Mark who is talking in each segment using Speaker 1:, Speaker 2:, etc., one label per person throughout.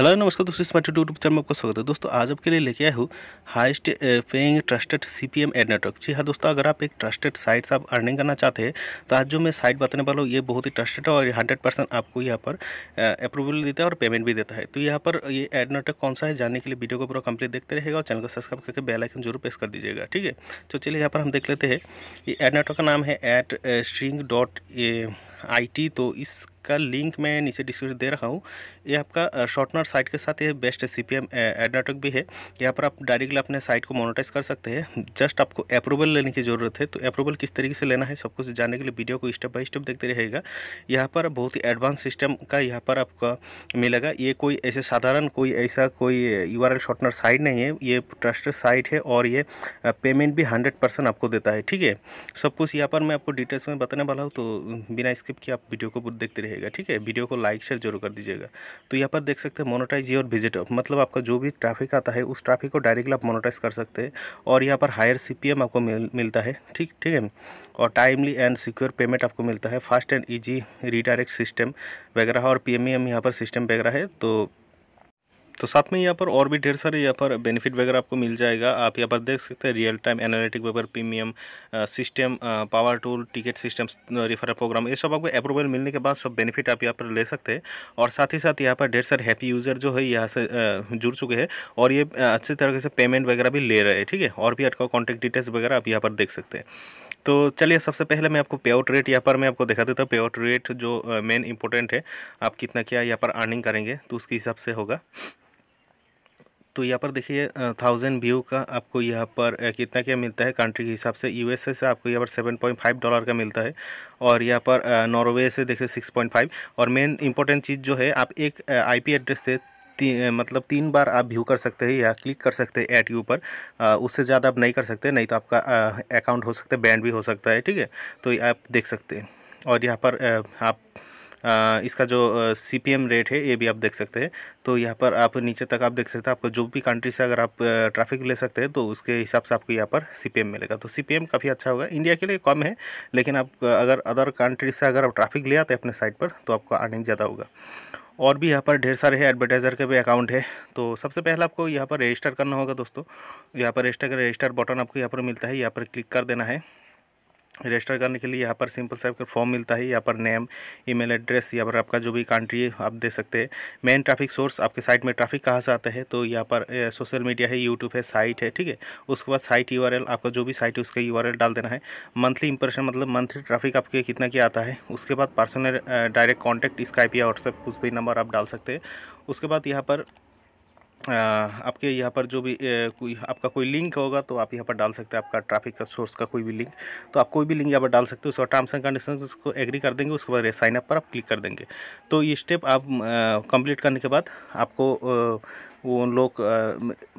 Speaker 1: hello नमस्कार दोस्तों smart YouTube channel में आपका स्वागत है दोस्तों आज आपके लिए लेके आए हूँ highest paying trusted CPM ad network जी हाँ दोस्तों अगर आप एक ट्रस्टेड साइट से आप अर्निंग करना चाहते हैं तो आज जो मैं साइट बताने वाला हूँ ये बहुत ही ट्रस्टेड है और हंड्रेड परसेंट आपको यहाँ पर अप्रूवल देता है और पेमेंट भी देता है तो यहाँ पर ये एड नेटवर्क कौन सा है जानने के लिए वीडियो को पूरा कंप्लीट देखते रहेगा और चैनल को सब्सक्राइब करके बेलाइकन जरूर प्रेस कर दीजिएगा ठीक है तो चलिए यहाँ पर हम देख लेते हैं ये एड नेटवर्क का नाम है एट स्ट्रिंग डॉट आईटी तो इसका लिंक मैं नीचे डिस्क्रिप्शन दे रहा हूँ ये आपका शॉर्टनर साइट के साथ ये best C P M ad भी है यहाँ पर आप डायरेक्टली अपने साइट को मोनोटाइज कर सकते हैं जस्ट आपको अप्रूवल लेने की ज़रूरत है तो अप्रूवल किस तरीके से लेना है सब कुछ जानने के लिए वीडियो को स्टेप बाई स्टेप देखते रहेगा यहाँ पर बहुत ही एडवांस सिस्टम का यहाँ पर आपका मिलेगा ये कोई ऐसे साधारण कोई ऐसा कोई यू आर शॉर्टनर साइट नहीं है ये ट्रस्टेड साइट है और ये पेमेंट भी हंड्रेड आपको देता है ठीक है सब कुछ यहाँ पर मैं आपको डिटेल्स में बताने वाला हूँ तो बिना इसके स्किप किया आप वीडियो को देखते रहेगा ठीक है वीडियो को लाइक शेयर जरूर कर दीजिएगा तो यहाँ पर देख सकते हैं मोनोटाइज योर विजिट मतलब आपका जो भी ट्रैफिक आता है उस ट्रैफिक को डायरेक्टली आप मोनोटाइज कर सकते हैं और यहाँ पर हायर सी आपको मिल, मिलता है ठीक ठीक है और टाइमली एंड सिक्योर पेमेंट आपको मिलता है fast and easy redirect system वगैरह और पी एम e यहाँ पर सिस्टम वगैरह है तो तो साथ में यहाँ पर और भी ढेर सारे यहाँ पर बेनिफिट वगैरह आपको मिल जाएगा आप यहाँ पर देख सकते हैं रियल टाइम एनालिटिक वेपर premium system power tool ticket system refer program ये सब आपको अप्रूवल मिलने के बाद सब बेनिफिट आप यहाँ पर ले सकते हैं और साथ ही साथ यहाँ पर ढेर सारे हैप्पी यूज़र जो है यहाँ से uh, जुड़ चुके हैं और ये uh, अच्छे तरीके से पेमेंट वगैरह भी ले रहे हैं ठीक है और भी आपका कॉन्टैक्ट डिटेल्स वगैरह आप यहाँ पर देख सकते हैं तो चलिए सबसे पहले मैं आपको पे आउट रेट यहाँ पर मैं आपको दिखा देता हूँ पे आउट रेट जो मेन uh, इंपॉर्टेंट है आप कितना क्या यहाँ पर अर्निंग करेंगे तो उसके हिसाब से होगा तो यहाँ पर देखिए थाउजेंड व्यू का आपको यहाँ पर कितना क्या मिलता है कंट्री के हिसाब से यूएसए से आपको यहाँ पर सेवन पॉइंट फाइव डॉलर का मिलता है और यहाँ पर नॉर्वे से देखिए सिक्स पॉइंट फाइव और मेन इंपॉर्टेंट चीज़ जो है आप एक आईपी एड्रेस से ती, मतलब तीन बार आप व्यू कर सकते हैं या क्लिक कर सकते हैं ऐड के ऊपर उससे ज़्यादा आप नहीं कर सकते नहीं तो आपका अकाउंट हो सकता है बैंड भी हो सकता है ठीक है तो आप देख सकते हैं और यहाँ पर आप इसका जो सी पी एम रेट है ये भी आप देख सकते हैं तो यहाँ पर आप नीचे तक आप देख सकते हैं आपको जो भी कंट्री से अगर आप ट्रैफिक ले सकते हैं तो उसके हिसाब से आपको यहाँ पर सी पी एम मिलेगा तो सी पी एम काफ़ी अच्छा होगा इंडिया के लिए कम है लेकिन आप अगर अदर कंट्री से अगर आप ट्रैफिक ले आते हैं अपने साइट पर तो आपको अर्निंग ज़्यादा होगा और भी यहाँ पर ढेर सारे हैं एडवर्टाइज़र के भी अकाउंट है तो सबसे पहले आपको यहाँ पर रजिस्टर करना होगा दोस्तों यहाँ पर रजिस्टर का रजिस्टर बटन आपको यहाँ पर मिलता है यहाँ पर क्लिक कर देना है रजिस्टर करने के लिए यहाँ पर सिंपल सा आपका फॉर्म मिलता है यहाँ पर नेम ईमेल एड्रेस या पर आपका जो भी कंट्री है आप दे सकते हैं मेन ट्रैफिक सोर्स आपके साइट में ट्रैफिक कहाँ से आता है तो यहाँ पर सोशल मीडिया है यूट्यूब है साइट है ठीक है उसके बाद साइट यू आपका जो भी साइट है उसका यू डाल देना है मंथली इंप्रेशन मतलब मंथली ट्रैफिक आपके कितना क्या आता है उसके बाद पर्सनल डायरेक्ट कॉन्टैक्ट स्काइप या व्हाट्सएप कुछ भी नंबर आप डाल सकते हैं उसके बाद यहाँ पर आपके यहाँ पर जो भी ए, कोई आपका कोई लिंक होगा तो आप यहाँ पर डाल सकते हैं आपका ट्रैफिक का सोर्स का कोई भी लिंक तो आप कोई भी लिंक यहाँ पर डाल सकते हो उसका टर्म्स एंड कंडीशन उसको एग्री कर देंगे उसके बाद साइनअप पर आप क्लिक कर देंगे तो ये स्टेप आप कंप्लीट करने के बाद आपको वो उन लोग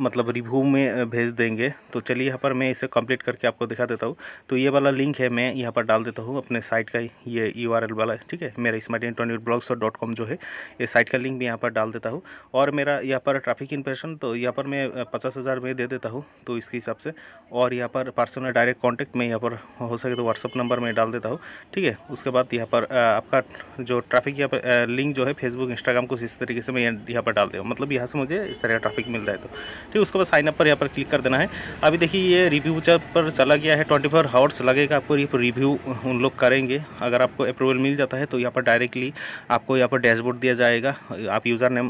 Speaker 1: मतलब रिव्यू में भेज देंगे तो चलिए यहाँ पर मैं इसे कंप्लीट करके आपको दिखा देता हूँ तो ये वाला लिंक है मैं यहाँ पर डाल देता हूँ अपने साइट का ये यू वाला ठीक है मेरा smart internee blogs dot com जो है ये साइट का लिंक भी यहाँ पर डाल देता हूँ और मेरा यहाँ पर ट्रैफिक इंप्रेशन तो यहाँ पर मैं पचास हज़ार में दे देता हूँ तो इसके हिसाब से और यहाँ पर पर्सनल डायरेक्ट कॉन्टैक्ट में यहाँ पर हो सके तो व्हाट्सअप नंबर में डाल देता हूँ ठीक है उसके बाद यहाँ पर आपका जो ट्रैफिक यहाँ पर लिंक जो है फेसबुक इंस्टाग्राम कुछ इस तरीके से मैं यहाँ पर डाल देता हूँ मतलब यहाँ से मुझे इस तरह का ट्रैफिक मिल रहा है तो ठीक उसके बाद साइन अप पर यहाँ पर क्लिक कर देना है अभी देखिए ये रिव्यू जब पर चला गया है ट्वेंटी फोर हावर्स लगेगा आपको ये रिव्यू उन लोग करेंगे अगर आपको अप्रूवल मिल जाता है तो यहाँ पर डायरेक्टली आपको यहाँ पर डैशबोर्ड दिया जाएगा आप यूज़र नेम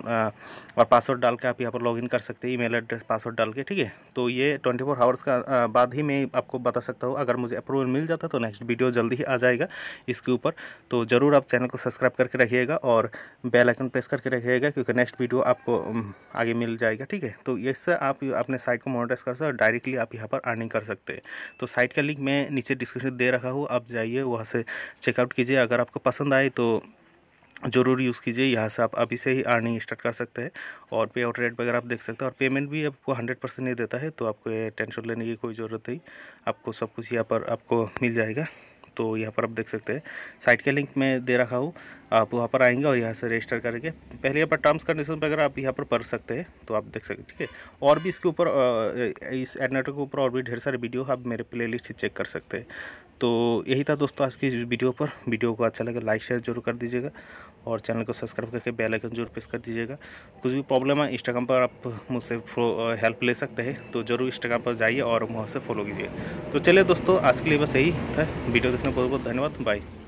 Speaker 1: और पासवर्ड डाल के आप यहाँ पर इन कर सकते हैं मेल एड्रेस पासवर्ड डाल के ठीक है तो ये ट्वेंटी फोर आवर्स का बाद ही मैं आपको बता सकता हूँ अगर मुझे अप्रूवल मिल जाता है तो नेक्स्ट वीडियो जल्दी ही आ जाएगा इसके ऊपर तो ज़रूर आप चैनल को सब्सक्राइब करके रखिएगा और बेल आइकन प्रेस करके रखिएगा क्योंकि नेक्स्ट वीडियो आपको आगे ये मिल जाएगा ठीक है तो इससे आप अपने साइट को मोनिटाइज कर सकते और डायरेक्टली आप यहाँ पर अर्निंग कर सकते हैं तो साइट का लिंक मैं नीचे डिस्क्रिप्शन दे रखा हूँ आप जाइए वहाँ से चेकआउट कीजिए अगर आपको पसंद आए तो ज़रूर यूज़ कीजिए यहाँ से आप अभी से ही अर्निंग स्टार्ट कर सकते हैं और पे आउट रेट वगैरह आप देख सकते हैं और पेमेंट भी आपको हंड्रेड परसेंट नहीं देता है तो आपको ये टेंशन लेने की कोई ज़रूरत नहीं आपको सब कुछ यहाँ पर आपको मिल जाएगा तो यहाँ पर आप देख सकते हैं साइट के लिंक में दे रखा हूँ आप वहाँ पर आएंगे और यहाँ से रजिस्टर करेंगे पहले यहाँ पर टर्म्स कंडीशन पर अगर आप यहाँ पर पढ़ सकते हैं तो आप देख सकते ठीक है और भी इसके ऊपर इस एडनेटर के ऊपर और भी ढेर सारे वीडियो आप मेरे प्ले चेक कर सकते हैं तो यही था दोस्तों आज की वीडियो पर वीडियो को अच्छा लगे लाइक शेयर जरूर कर दीजिएगा और चैनल को सब्सक्राइब करके बेल आइकन जरूर प्रेस कर दीजिएगा कुछ भी प्रॉब्लम है इंस्टाग्राम पर आप मुझसे हेल्प ले सकते हैं तो ज़रूर इंस्टाग्राम पर जाइए और वहाँ से फॉलो कीजिए तो चलिए दोस्तों आज के लिए बस यही था वीडियो देखने बहुत बहुत धन्यवाद बाय